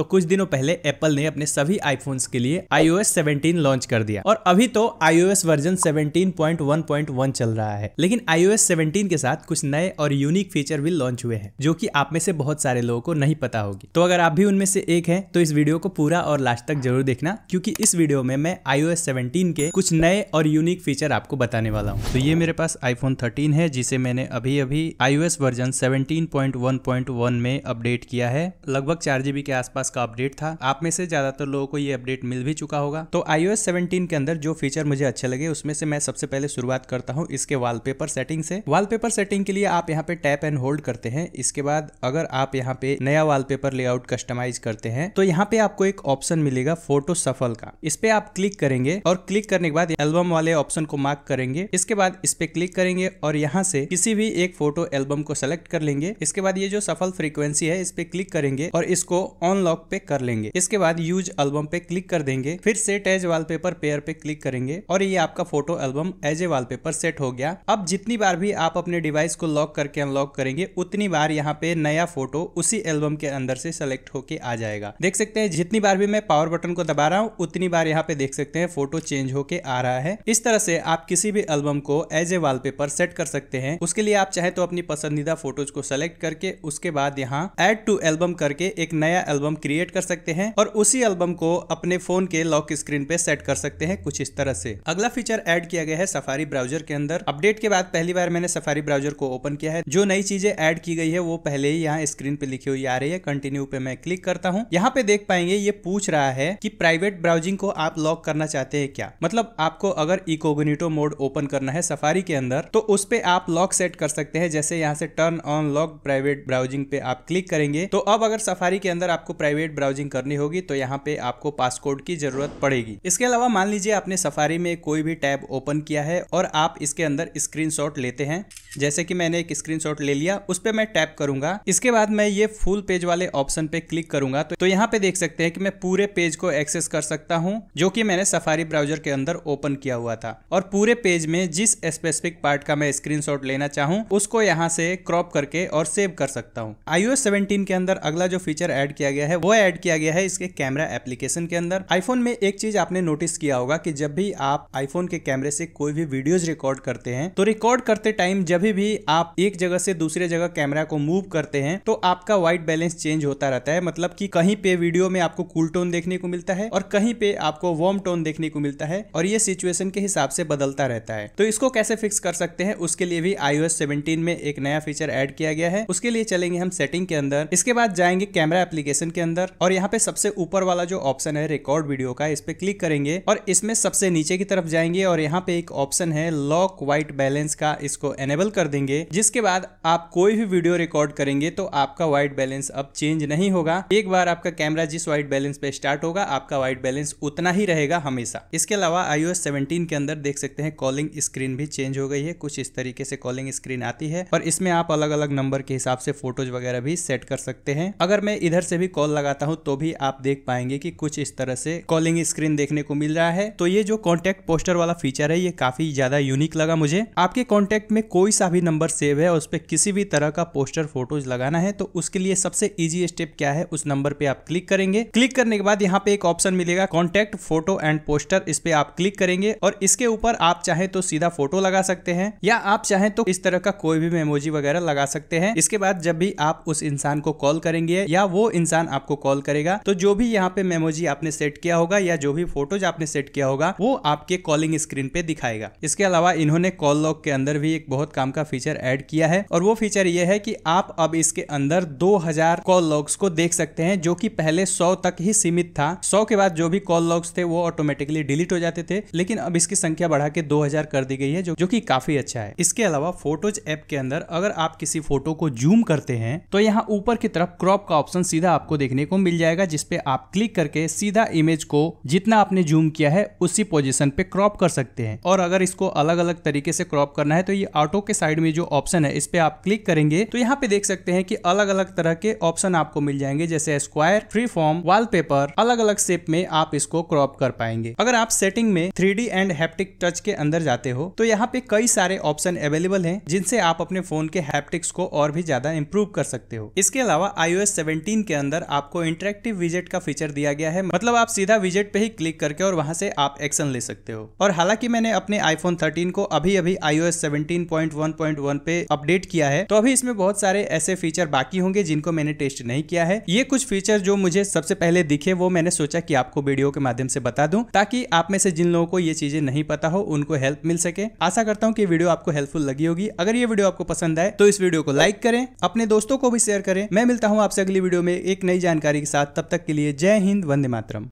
तो कुछ दिनों पहले एप्पल ने अपने सभी आईफोन्स के लिए iOS 17 लॉन्च कर दिया और अभी तो iOS वर्जन 17.1.1 चल रहा है लेकिन iOS 17 के साथ कुछ नए और यूनिक फीचर भी लॉन्च हुए हैं जो कि आप में से बहुत सारे लोगों को नहीं पता होगी तो अगर आप भी उनमें से एक है तो इस वीडियो को पूरा और लास्ट तक जरूर देखना क्यूँकी इस वीडियो में मैं आईओ 17 के कुछ नए और यूनिक फीचर आपको बताने वाला हूँ तो ये मेरे पास आईफोन थर्टीन है जिसे मैंने अभी अभी आईओ वर्जन 17.1.1 में अपडेट किया है लगभग चार जीबी के आसपास का अपडेट था आप में से ज्यादातर लोगों को ये अपडेट मिल भी चुका होगा तो आईओ एस के अंदर जो फीचर मुझे अच्छे लगे उसमें से मैं सबसे पहले शुरुआत करता हूँ इसके वॉलपेपर सेटिंग से वॉलपेपर सेटिंग के लिए आप यहाँ पे टैप एंड होल्ड करते हैं इसके बाद अगर आप यहाँ पे नया वॉलपेपर लेआउट कस्टमाइज करते हैं तो यहाँ पे आपको एक ऑप्शन मिलेगा फोटो सफल का इस पे आप क्लिक करेंगे और क्लिक करने के बाद एल्बम वाले ऑप्शन को मार्क करेंगे इसके बाद इस पे क्लिक करेंगे और यहाँ से किसी भी एक फोटो एल्बम को सेलेक्ट कर लेंगे इसके बाद ये जो सफल फ्रीक्वेंसी है इस पे क्लिक करेंगे और इसको ऑनलॉक वर्क पे कर लेंगे इसके बाद यूज एल्बम पे क्लिक कर देंगे फिर सेट एज वॉलपेपर पेयर पे क्लिक करेंगे और ये आपका photo album as a wallpaper set हो गया अब जितनी बार भी आप अपने डिवाइस को लॉक करके अनलॉक करेंगे उतनी बार यहाँ पे नया फोटो उसी एल्बम के अंदर से सेलेक्ट होके आ जाएगा देख सकते हैं जितनी बार भी मैं पावर बटन को दबा रहा हूँ उतनी बार यहाँ पे देख सकते हैं फोटो चेंज होके आ रहा है इस तरह से आप किसी भी एल्बम को एज ए पेपर सेट कर सकते हैं उसके लिए आप चाहे तो अपनी पसंदीदा फोटोज को सेलेक्ट करके उसके बाद यहाँ एड टू एल्बम करके एक नया एल्बम क्रिएट कर सकते हैं और उसी एल्बम को अपने फोन के लॉक स्क्रीन पे सेट कर सकते हैं कुछ इस तरह से अगला फीचर ऐड किया गया है सफारी ब्राउजर के अंदर अपडेट के बाद पहली बार मैंने सफारी ब्राउजर को ओपन किया है जो नई चीजें ऐड की गई है वो पहले ही यहाँ स्क्रीन पे लिखी हुई आ रही है कंटिन्यू पे मैं क्लिक करता हूँ यहाँ पे देख पाएंगे ये पूछ रहा है की प्राइवेट ब्राउजिंग को आप लॉक करना चाहते हैं क्या मतलब आपको अगर इकोगनीटो मोड ओपन करना है सफारी के अंदर तो उस पे आप लॉक सेट कर सकते हैं जैसे यहाँ से turn on lock private browsing पे आप क्लिक करेंगे तो अब अगर सफारी के अंदर आपको प्राइवेट ब्राउजिंग करनी होगी तो यहाँ पे आपको पासकोड की जरूरत पड़ेगी इसके अलावा मान लीजिए आपने सफारी में कोई भी टैब ओपन किया है और आप इसके अंदर स्क्रीन लेते हैं जैसे कि मैंने एक स्क्रीन ले लिया उस पर मैं टैप करूंगा इसके बाद मैं ये फुल पेज वाले ऑप्शन पे क्लिक करूंगा तो, तो, यहाँ पे देख सकते हैं कि मैं पूरे पेज को एक्सेस कर सकता हूँ जो कि मैंने सफारी ब्राउजर के अंदर ओपन किया हुआ था और पूरे पेज में जिस स्पेसिफिक पार्ट का मैं स्क्रीन लेना चाहूँ उसको यहाँ से क्रॉप करके और सेव कर सकता हूँ आईओ सेवेंटीन के अंदर अगला जो फीचर ऐड किया गया है वो ऐड किया गया है इसके कैमरा एप्लीकेशन के अंदर आईफोन में एक चीज आपने नोटिस किया होगा कि जब भी आप आईफोन के कैमरे से कोई भी वीडियोज रिकॉर्ड करते हैं तो रिकॉर्ड करते टाइम जब भी आप एक जगह से दूसरे जगह कैमरा को मूव करते हैं तो आपका व्हाइट बैलेंस चेंज होता रहता है मतलब की कहीं पे वीडियो में आपको कूल टोन देखने को मिलता है और कहीं पे आपको वार्म टोन देखने को मिलता है और ये सिचुएशन के हिसाब से बदलता रहता है तो इसको कैसे फिक्स कर सकते हैं उसके लिए भी आईओ एस में एक नया फीचर एड किया गया है उसके लिए चलेंगे हम सेटिंग के अंदर इसके बाद जाएंगे कैमरा एप्लीकेशन के अंदर अंदर और यहाँ पे सबसे ऊपर वाला जो ऑप्शन है रिकॉर्ड वीडियो का इस पे क्लिक करेंगे और इसमें सबसे नीचे की तरफ जाएंगे और यहाँ पे एक ऑप्शन है लॉक व्हाइट बैलेंस का इसको एनेबल कर देंगे जिसके बाद आप कोई भी वीडियो रिकॉर्ड करेंगे तो आपका व्हाइट बैलेंस अब चेंज नहीं होगा एक बार आपका कैमरा जिस व्हाइट बैलेंस पे स्टार्ट होगा आपका व्हाइट बैलेंस उतना ही रहेगा हमेशा इसके अलावा आईओ एस के अंदर देख सकते हैं कॉलिंग स्क्रीन भी चेंज हो गई है कुछ इस तरीके से कॉलिंग स्क्रीन आती है और इसमें आप अलग अलग नंबर के हिसाब से फोटोज वगैरह भी सेट कर सकते हैं अगर मैं इधर से भी कॉल लगाता हूँ तो भी आप देख पाएंगे कि कुछ इस तरह से कॉलिंग स्क्रीन देखने को मिल रहा है तो ये जो कॉन्टेक्ट पोस्टर वाला फीचर है ये काफी ज्यादा यूनिक लगा मुझे आपके कॉन्टेक्ट में कोई सा भी नंबर सेव है उस पर किसी भी तरह का पोस्टर फोटोज लगाना है तो उसके लिए सबसे ईजी स्टेप क्या है उस नंबर पे आप क्लिक करेंगे क्लिक करने के बाद यहाँ पे एक ऑप्शन मिलेगा कॉन्टेक्ट फोटो एंड पोस्टर इस पे आप क्लिक करेंगे और इसके ऊपर आप चाहे तो सीधा फोटो लगा सकते हैं या आप चाहे तो इस तरह का कोई भी मेमोजी वगैरह लगा सकते हैं इसके बाद जब भी आप उस इंसान को कॉल करेंगे या वो इंसान आपको आपको कॉल करेगा तो जो भी यहाँ पे मेमोजी आपने सेट किया होगा या जो भी फोटोज आपने सेट किया होगा वो आपके कॉलिंग स्क्रीन पे दिखाएगा इसके अलावा इन्होंने कॉल लॉक के अंदर भी एक बहुत काम का फीचर ऐड किया है और वो फीचर ये है कि आप अब इसके अंदर 2000 कॉल लॉग्स को देख सकते हैं जो कि पहले 100 तक ही सीमित था 100 के बाद जो भी कॉल लॉग्स थे वो ऑटोमेटिकली डिलीट हो जाते थे लेकिन अब इसकी संख्या बढ़ा के दो कर दी गई है जो, जो काफी अच्छा है इसके अलावा फोटोज ऐप के अंदर अगर आप किसी फोटो को जूम करते हैं तो यहाँ ऊपर की तरफ क्रॉप का ऑप्शन सीधा आपको देखने देखने को मिल जाएगा जिसपे आप क्लिक करके सीधा इमेज को जितना आपने जूम किया है उसी पोजिशन पे क्रॉप कर सकते हैं और अगर इसको अलग अलग तरीके से क्रॉप करना है तो ये ऑटो के साइड में जो ऑप्शन है इस पे आप क्लिक करेंगे तो यहाँ पे देख सकते हैं कि अलग अलग तरह के ऑप्शन आपको मिल जाएंगे जैसे स्क्वायर फ्री फॉर्म वॉलपेपर अलग अलग शेप में आप इसको क्रॉप कर पाएंगे अगर आप सेटिंग में थ्री एंड हैप्टिक टच के अंदर जाते हो तो यहाँ पे कई सारे ऑप्शन अवेलेबल है जिनसे आप अपने फोन के हैप्टिक्स को और भी ज्यादा इम्प्रूव कर सकते हो इसके अलावा आईओएस 17 के अंदर आप आपको इंटरेक्टिव विजेट का फीचर दिया गया है मतलब आप सीधा विजेट पे ही क्लिक करके और वहां से आप एक्शन ले सकते हो और हालांकि मैंने अपने आईफोन 13 को अभी अभी आईओएस 17.1.1 पे अपडेट किया है तो अभी इसमें बहुत सारे ऐसे फीचर बाकी होंगे जिनको मैंने टेस्ट नहीं किया है ये कुछ फीचर जो मुझे सबसे पहले दिखे वो मैंने सोचा की आपको वीडियो के माध्यम से बता दूं ताकि आप में से जिन लोगों को ये चीजें नहीं पता हो उनको हेल्प मिल सके आशा करता हूँ की वीडियो आपको हेल्पफुल लगी होगी अगर ये वीडियो आपको पसंद आए तो इस वीडियो को लाइक करें अपने दोस्तों को भी शेयर करें मैं मिलता हूँ आपसे अगली वीडियो में एक नई जानकारी के साथ तब तक के लिए जय हिंद वंदे मातरम